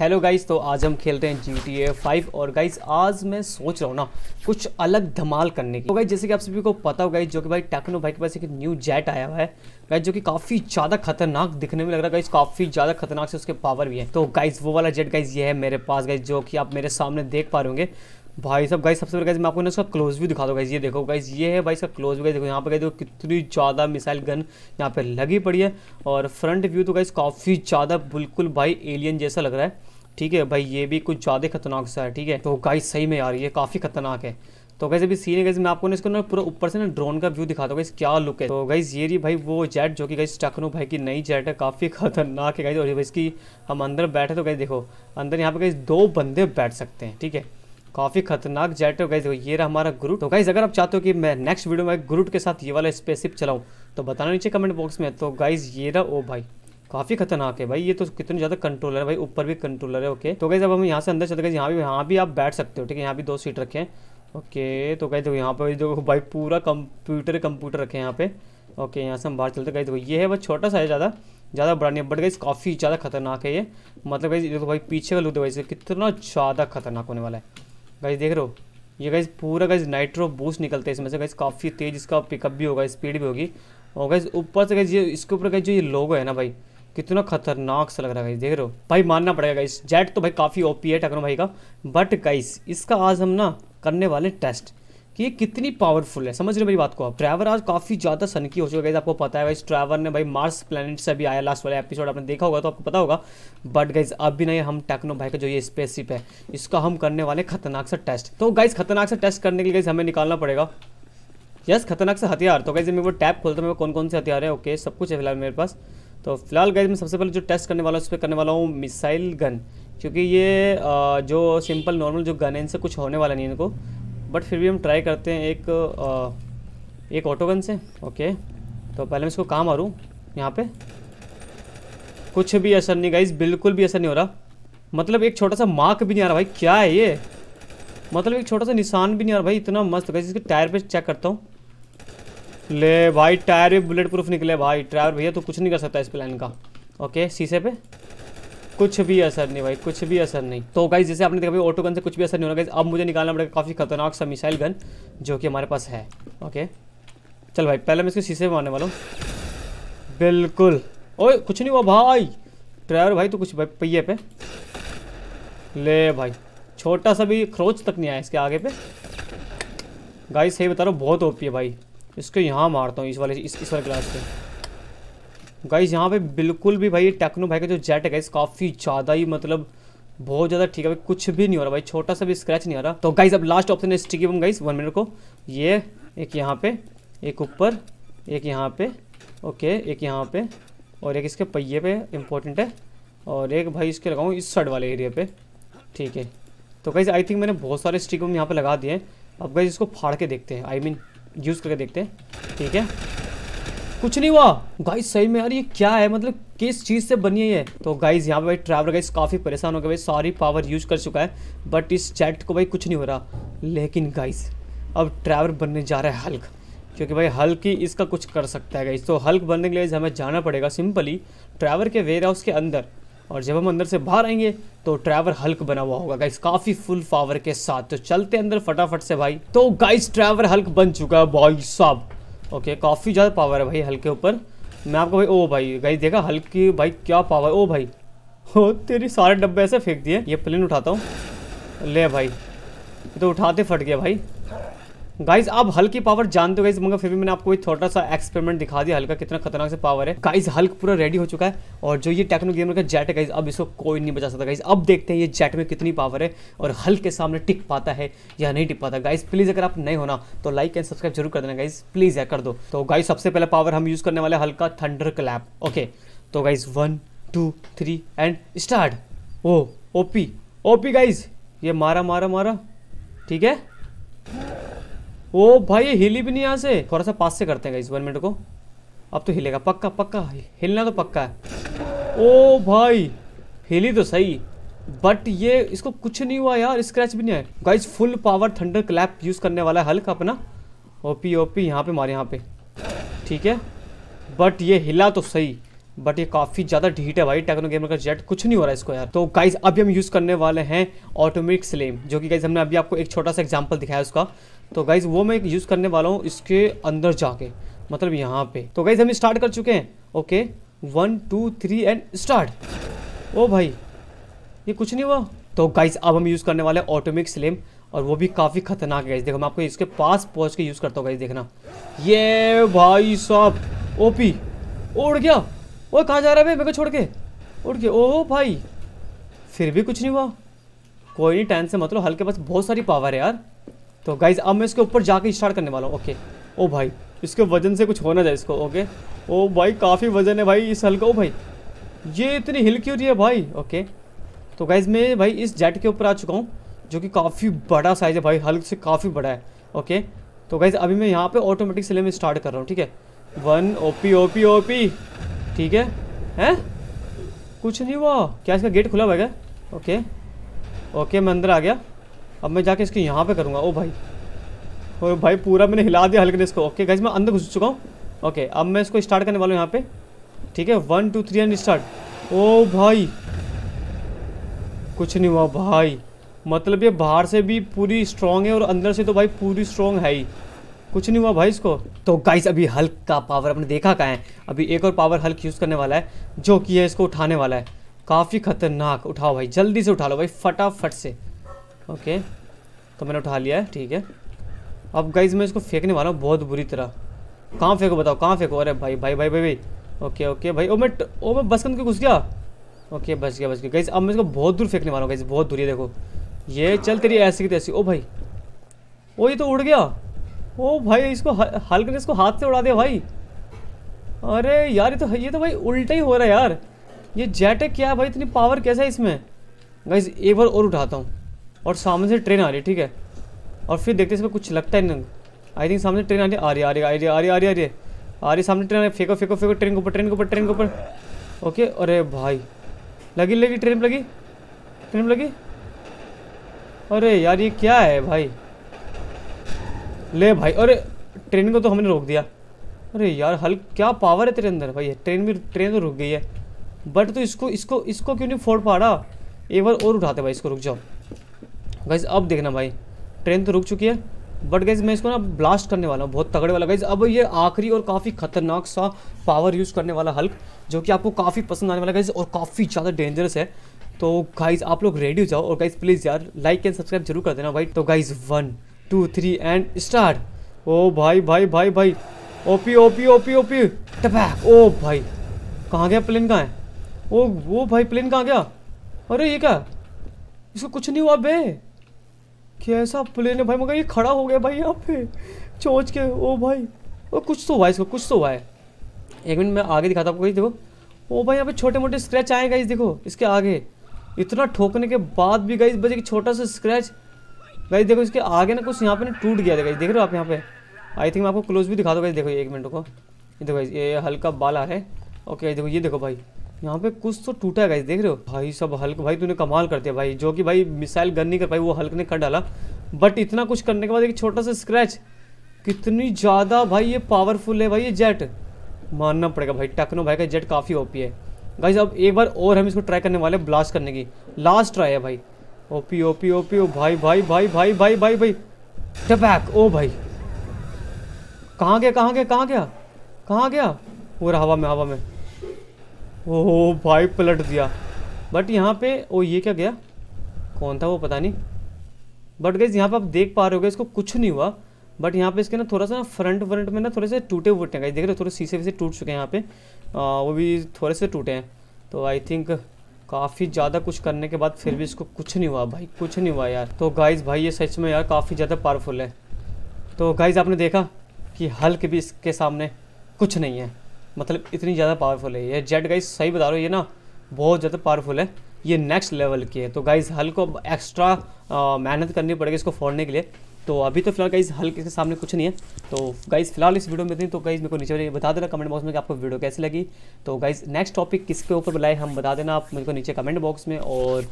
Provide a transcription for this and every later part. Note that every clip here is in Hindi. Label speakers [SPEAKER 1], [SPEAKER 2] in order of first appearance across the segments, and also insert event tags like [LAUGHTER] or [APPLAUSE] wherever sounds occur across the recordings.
[SPEAKER 1] हेलो गाइस तो आज हम खेल रहे हैं जी टी ए फाइव और गाइस आज मैं सोच रहा हूँ ना कुछ अलग धमाल करने की तो गाइस जैसे कि आप सभी को पता हो गाइस जो कि भाई टेक्नो भाई के पास एक न्यू जेट आया हुआ है गाइस जो कि काफ़ी ज़्यादा खतरनाक दिखने में लग रहा है गाइस काफ़ी ज़्यादा खतरनाक से उसके पावर भी है तो गाइस वो वाला जेट गाइज ये है मेरे पास गाइज जो कि आप मेरे सामने देख पा रहे होंगे भाई साहब गाइस सबसे पहले गाइस मैं आपको ना इसका क्लोज भी दिखा दो गाइस ये देखो गाइस ये है भाई इसका क्लोज भी गाइस देखो यहाँ पे गाइस देखो कितनी ज़्यादा मिसाइल गन यहाँ पे लगी पड़ी है और फ्रंट व्यू तो गाइस काफ़ी ज़्यादा बिल्कुल भाई एलियन जैसा लग रहा है ठीक है भाई ये भी कुछ ज़्यादा खतरनाक सा है ठीक है तो गाइस सही में यार ये काफ़ी खतरनाक है तो गैस अभी सीन है गैस मैं आपको ना इसको ना पूरा ऊपर से ना ड्रोन का व्यू दिखाता हूँ गैस क्या लुक है तो गैस ये रही भाई वो जेट जो कि गैस टखनू भाई की नई जेट है काफ़ी [LAUGHS] खतरनाक है गैस और इसकी हम अंदर बैठे तो गैस देखो अंदर यहाँ पे गैस दो बंदे बैठ सकते हैं ठीक है काफ़ी खतरनाक जेट है गाइज ये रहा हमारा ग्रुट तो गाइज अगर आप चाहते हो कि मैं नेक्स्ट वीडियो में ग्रुट के साथ ये वाला स्पेसिप चलाऊँ तो बताना नीचे कमेंट बॉक्स में तो गाइज ये रहा ओ भाई काफ़ी खतरनाक है भाई ये तो कितने ज़्यादा कंट्रोलर है भाई ऊपर भी कंट्रोलर है ओके तो गई जब हम यहाँ से अंदर चलते गए यहाँ भी यहाँ भी आप बैठ सकते हो ठीक है यहाँ भी दो सीट रखें ओके तो कहीं देखो यहाँ पर जो भाई पूरा कंप्यूटर कंप्यूटर रखे यहाँ पे ओके यहाँ से हम बाहर चलते गए देखो ये है वो छोटा सा है ज़्यादा ज़्यादा बड़ा नहीं बट गई काफ़ी ज़्यादा खतरनाक है ये मतलब गई देखो भाई पीछे का लू देखो भाई कितना ज़्यादा खतरनाक होने वाला है गई देख रहे हो ये गई पूरा गई नाइट्रो बूस्ट निकलता है इसमें से गई काफ़ी तेज़ इसका पिकअप भी होगा स्पीड भी होगी और गई ऊपर से गई इसके ऊपर गई जो ये लोगो है ना भाई कितना खतरनाक सा लग रहा है देख रहे हो भाई मानना पड़ेगा गाइस जेट तो भाई काफ़ी ओपी है टकरो भाई का बट गाइस इसका आज हम ना करने वाले टेस्ट कि ये कितनी पावरफुल है समझ रहे मेरी बात को आप ट्रैवर आज काफ़ी ज़्यादा सनकी हो चुका है आपको पता है भाई ट्रैवर ने भाई मार्स प्लानट से भी आया लास्ट वाला एपिसोड आपने देखा होगा तो आपको पता होगा बट गाइज अब भी नहीं हम टेक्नो भाई का जो ये स्पेसिप है इसका हम करने वाले खतरनाक सा टेस्ट तो गाइज खतरनाक सा टेस्ट करने के लिए हमें निकालना पड़ेगा यस खतरनाक सा हथियार तो गाइज मैं वो टैप खोलता हूँ कौन कौन से हथियार है ओके सब कुछ है फिलहाल मेरे पास तो फिलहाल गाइज मैं सबसे पहले जो टेस्ट करने वाला हूँ उस पर करने वाला हूँ मिसाइल गन क्योंकि ये जो सिंपल नॉर्मल जो गन है इनसे कुछ होने वाला नहीं इनको बट फिर भी हम ट्राई करते हैं एक एक ऑटो गन से ओके तो पहले मैं इसको काम मारूँ यहाँ पे कुछ भी असर नहीं गाइज बिल्कुल भी असर नहीं हो रहा मतलब एक छोटा सा मार्क भी नहीं आ रहा भाई क्या है ये मतलब एक छोटा सा निशान भी नहीं आ रहा भाई इतना मस्त गाइज इसके टायर पर चेक करता हूँ ले भाई टायर भी बुलेट प्रूफ निकले भाई ड्राइवर भैया तो कुछ नहीं कर सकता इस प्लान का ओके शीशे पे कुछ भी असर नहीं भाई कुछ भी असर नहीं तो गाइज जैसे आपने देखा भाई ऑटो गन से कुछ भी असर नहीं होगा गाइज अब मुझे निकालना पड़ेगा काफ़ी खतरनाक सा मिसाइल गन जो कि हमारे पास है ओके चल भाई पहले मैं इसके शीशे पे मारने वाला हूँ बिल्कुल ओए कुछ नहीं हुआ भाई ड्राइवर भाई तो कुछ भाई पहिए पे ले भाई छोटा सा भी खरोच तक नहीं आया इसके आगे पे गाइस सही बता रहा हूँ बहुत ओपी है भाई इसको यहाँ मारता हूँ इस वाले इस इस वाले ग्लास पे गाइज यहाँ पे बिल्कुल भी भाई टेक्नो भाई का जो जेट है गाइज काफ़ी ज़्यादा ही मतलब बहुत ज़्यादा ठीक है भाई कुछ भी नहीं हो रहा भाई छोटा सा भी स्क्रैच नहीं आ रहा तो गाइज अब लास्ट ऑप्शन है sticky bomb guys one minute को ये एक यहाँ पे एक ऊपर एक यहाँ पे ओके एक यहाँ पे और एक इसके पहिए पे इम्पोर्टेंट है और एक भाई इसके लगाऊँ इस साइड वाले एरिया पे ठीक है तो गाइज आई थिंक मैंने बहुत सारे स्टिक बम यहाँ पे लगा दिए हैं अब गाइज इसको फाड़ के देखते हैं I I mean mean, use करके देखते हैं ठीक है कुछ नहीं हुआ गाइस सही में यार ये क्या है मतलब किस चीज़ से बनी है ये तो गाइस यहाँ पे भाई ट्रैवलर गाइस काफ़ी परेशान हो गया भाई सारी पावर यूज कर चुका है बट इस चैट को भाई कुछ नहीं हो रहा लेकिन गाइस अब ट्रैवलर बनने जा रहा है हल्क क्योंकि भाई हल्क ही इसका कुछ कर सकता है गाइस तो हल्क बनने के लिए हमें जाना पड़ेगा सिंपली ट्रैवलर के वेयर हाउस के अंदर और जब हम अंदर से बाहर आएंगे तो ट्रैवर हल्क बना हुआ होगा गाइस काफी फुल पावर के साथ तो चलते अंदर फटाफट से भाई तो गाइस ट्रैवर हल्क बन चुका है भाई साहब ओके काफ़ी ज़्यादा पावर है भाई हल्क के ऊपर मैं आपको भाई ओ भाई गाइस देखा हल्क भाई क्या पावर ओ भाई हो तेरी सारे डब्बे ऐसे फेंक दिए ये प्लेन उठाता हूँ ले भाई तो उठाते फट गया भाई गाइज आप हल्क की पावर जानते हो गाइज मगर फिर भी मैंने आपको थोड़ा सा एक्सपेरिमेंट दिखा दिया हल्का कितना खतरनाक से पावर है गाइज हल्क पूरा रेडी हो चुका है और जो ये टेक्नो गेमर का जेट है गाइज अब इसको कोई नहीं बचा सकता गाइज अब देखते हैं ये जेट में कितनी पावर है और हल्क के सामने टिक पाता है या नहीं टिक पाता गाइज प्लीज़ अगर आप नहीं होना तो लाइक एंड सब्सक्राइब जरूर कर देना गाइज प्लीज़ है कर दो तो गाइज सबसे पहले पावर हम यूज़ करने वाले हल्का थंडर क्लैप ओके तो guys one two three and start ओ ओपी ओपी गाइज ये मारा मारा मारा ठीक है ओ भाई ये हिली भी नहीं यहाँ से थोड़ा सा पास से करते हैं इस वन मिनट को अब तो हिलेगा पक्का पक्का हिलना तो पक्का है ओ भाई हिली तो सही बट ये इसको कुछ नहीं हुआ यार स्क्रैच भी नहीं आया guys full power thunder clap use करने वाला है हल्का अपना ओपी ओपी यहाँ पे मारे यहाँ पे ठीक है बट ये हिला तो सही बट ये काफ़ी ज़्यादा ढीट है भाई टेक्नो गेमर का जेट कुछ नहीं हो रहा है इसको यार तो गाइज अभी हम यूज़ करने वाले हैं ऑटोमेटिक स्लेम जो कि गाइज हमने अभी आपको एक छोटा सा एग्जाम्पल दिखाया उसका तो गाइज वो मैं यूज़ करने वाला हूँ इसके अंदर जाके मतलब यहाँ पे तो गाइज हम स्टार्ट कर चुके हैं okay one two three and start ओ भाई ये कुछ नहीं हुआ तो गाइज अब हम यूज़ करने वाले ऑटोमेटिक स्लेम और वो भी काफ़ी खतरनाक है देखो मैं आपको इसके पास पहुँच के यूज़ करता हूँ गाइज देखना ये भाई साहब ओपी उड़ गया वो कहाँ जा रहा है भाई मेरे को छोड़ के उठ के ओह भाई फिर भी कुछ नहीं हुआ कोई नहीं टेंस से मतलब हल्के पास बहुत सारी पावर है यार तो गाइज अब मैं इसके ऊपर जाके स्टार्ट करने वाला हूँ ओके ओ भाई इसके वजन से कुछ होना चाहिए इसको ओके ओ भाई काफ़ी वजन है भाई इस हल्का ओ भाई ये इतनी हिल क्यों रही है भाई ओके तो गाइज मैं भाई इस जेट के ऊपर आ चुका हूँ जो कि काफ़ी बड़ा साइज़ है भाई हल्क से काफ़ी बड़ा है ओके तो गाइज अभी मैं यहाँ पर ऑटोमेटिक सिले में स्टार्ट कर रहा हूँ ठीक है one O P O P O P ठीक है हैं कुछ नहीं हुआ क्या इसका गेट खुला हुआ है ओके ओके मैं अंदर आ गया अब मैं जाके इसके यहाँ पे करूँगा ओ भाई ओ भाई पूरा मैंने हिला दिया हल्के ने इसको ओके गैस मैं अंदर घुस चुका हूँ ओके अब मैं इसको स्टार्ट करने वाला हूँ यहाँ पे ठीक है one two three and start ओ भाई कुछ नहीं हुआ भाई मतलब ये बाहर से भी पूरी स्ट्रांग है और अंदर से तो भाई पूरी स्ट्रांग है ही कुछ नहीं हुआ भाई इसको तो गाइस अभी हल्क का पावर आपने देखा कहाँ है अभी एक और पावर हल्क यूज़ करने वाला है जो कि है इसको उठाने वाला है काफ़ी खतरनाक उठाओ भाई जल्दी से उठा लो भाई फटाफट से ओके तो मैंने उठा लिया है ठीक है अब गाइज मैं इसको फेंकने वाला हूँ बहुत बुरी तरह कहाँ फेंको बताओ कहाँ फेंको अरे भाई भाई भाई भाई भाई ओके ओके भाई ओ मैं ओ मैं बस के घुस गया ओके बस गया बस गया गाइज अब मैं इसको बहुत दूर फेंकने वाला हूँ गाइज बहुत दूर है देखो ये चल तेरी ऐसी की तैसी ओ भाई ओ ये तो उड़ गया ओ भाई इसको हल्क ने इसको हाथ से उड़ा दिया भाई अरे यार ये तो ये तो भाई उल्टा ही हो रहा है यार ये जेटेक क्या है भाई इतनी पावर कैसा है इसमें भाई एक बार और उठाता हूँ और सामने से ट्रेन आ रही है ठीक है और फिर देखते इसमें कुछ लगता है ना आई थिंक सामने ट्रेन आ रही है आ रही आ रही आ रही आ रही आ रही आ रही आ रही सामने ट्रेन आ रही फेंको फेंको फेंको ट्रेन के ऊपर ट्रेन के ऊपर ट्रेन के ऊपर ओके अरे भाई लगी लगी ट्रेन लगी ट्रेन लगी अरे यार ये क्या है भाई ले भाई अरे ट्रेन को तो हमने रोक दिया अरे यार हल क्या पावर है तेरे अंदर भाई ट्रेन भी ट्रेन तो रुक गई है बट तो इसको इसको इसको क्यों नहीं फोड़ पा रहा एक बार और उठाते भाई इसको रुक जाओ गाइज अब देखना भाई ट्रेन तो रुक चुकी है बट गाइज मैं इसको ना ब्लास्ट करने वाला हूँ बहुत तगड़े वाला गाइज अब ये आखिरी और काफ़ी खतरनाक सा पावर यूज़ करने वाला हल्क जो कि आपको काफ़ी पसंद आने वाला गाइज और काफ़ी ज़्यादा डेंजरस है तो गाइज आप लोग रेडी हो जाओ और गाइज प्लीज़ यार लाइक एंड सब्सक्राइब जरूर कर देना भाई तो guys one two three and start ओ भाई भाई भाई भाई ओपी ओपी ओपी ओपी टपैक ओ भाई कहाँ गया प्लेन कहाँ है ओ oh, वो भाई प्लेन कहाँ गया अरे ये क्या इसको कुछ नहीं हुआ बे कैसा प्लेन है भाई मगर ये खड़ा हो गया भाई यहाँ पे चोच के ओ भाई ओ कुछ तो हुआ इसको कुछ तो हुआ है एक मिनट मैं आगे दिखाता आपको देखो ओ oh, भाई यहाँ पे छोटे मोटे स्क्रैच आए गए देखो इसके आगे इतना ठोकने के बाद भी गई बजे छोटा सा स्क्रैच गाइस देखो इसके आगे ना कुछ यहाँ पे ना टूट गया था देख रहे हो आप यहाँ पे आई थिंक मैं आपको क्लोज भी दिखा दो देखो एक मिनट को ये देखो ये हल्का बाला है ओके देखो ये देखो भाई यहाँ पे कुछ तो टूटा है गाइस देख रहे हो भाई सब हल्क भाई तूने कमाल कर दिया भाई जो कि भाई मिसाइल गन नहीं कर पाई वो हल्क ने कर डाला बट इतना कुछ करने के बाद एक छोटा सा स्क्रैच कितनी ज़्यादा भाई ये पावरफुल है भाई ये जेट मानना पड़ेगा भाई टेक्नो भाई का जेट काफ़ी ओपी है गाइस अब एक बार और हम इसको ट्राई करने वाले ब्लास्ट करने की लास्ट ट्राई है भाई ओपी ओपी ओपी ओ भाई भाई भाई भाई भाई भाई भाई टपैक ओ भाई कहाँ गया कहाँ गया कहाँ गया कहाँ गया वो हवा में हवा में ओह भाई पलट दिया बट यहाँ पे ओ ये क्या गया कौन था वो पता नहीं बट गैस यहाँ पे आप देख पा रहे हो इसको कुछ नहीं हुआ बट यहाँ पे इसके ना थोड़ा सा ना फ्रंट व्रंट में ना थोड़े से टूटे हुए हैं देख रहे हो थोड़े शीशे वीसे टूट चुके हैं यहाँ पे आ, वो भी थोड़े से टूटे हैं तो आई थिंक काफ़ी ज़्यादा कुछ करने के बाद फिर भी इसको कुछ नहीं हुआ भाई कुछ नहीं हुआ यार तो गाइज़ भाई ये सच में यार काफ़ी ज़्यादा पावरफुल है तो गाइज़ आपने देखा कि हल्क भी इसके सामने कुछ नहीं है मतलब इतनी ज़्यादा पावरफुल है ये जेड गाइज सही बता रहा हूँ ये ना बहुत ज़्यादा पावरफुल है ये नेक्स्ट लेवल की है तो गाइज़ हल्क को एक्स्ट्रा मेहनत करनी पड़ेगी इसको फोड़ने के लिए तो अभी तो फिलहाल गाइज़ हल्के के सामने कुछ नहीं है तो गाइज़ फिलहाल इस वीडियो में नहीं तो गाइज़ मेरे को नीचे बता देना कमेंट बॉक्स में कि आपको वीडियो कैसी लगी तो गाइज़ नेक्स्ट टॉपिक किसके ऊपर बुलाए हम बता देना आप मेरे को नीचे कमेंट बॉक्स में और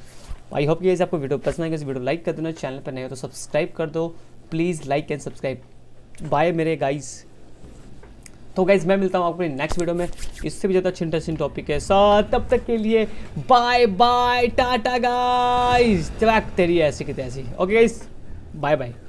[SPEAKER 1] आई होप गाइज़ आपको वीडियो पसंद आएगा इस वीडियो लाइक कर देना चैनल पर नहीं हो तो सब्सक्राइब कर दो please like and subscribe bye मेरे गाइज़ तो गाइज़ मैं मिलता हूँ आपको नेक्स्ट वीडियो में इससे भी ज़्यादा अच्छी इंटरेस्टिंग टॉपिक है साथ तब तक के लिए बाय बाय टाटा गाइज तेरी ऐसी की तैसी ओके गाइज बाय बाय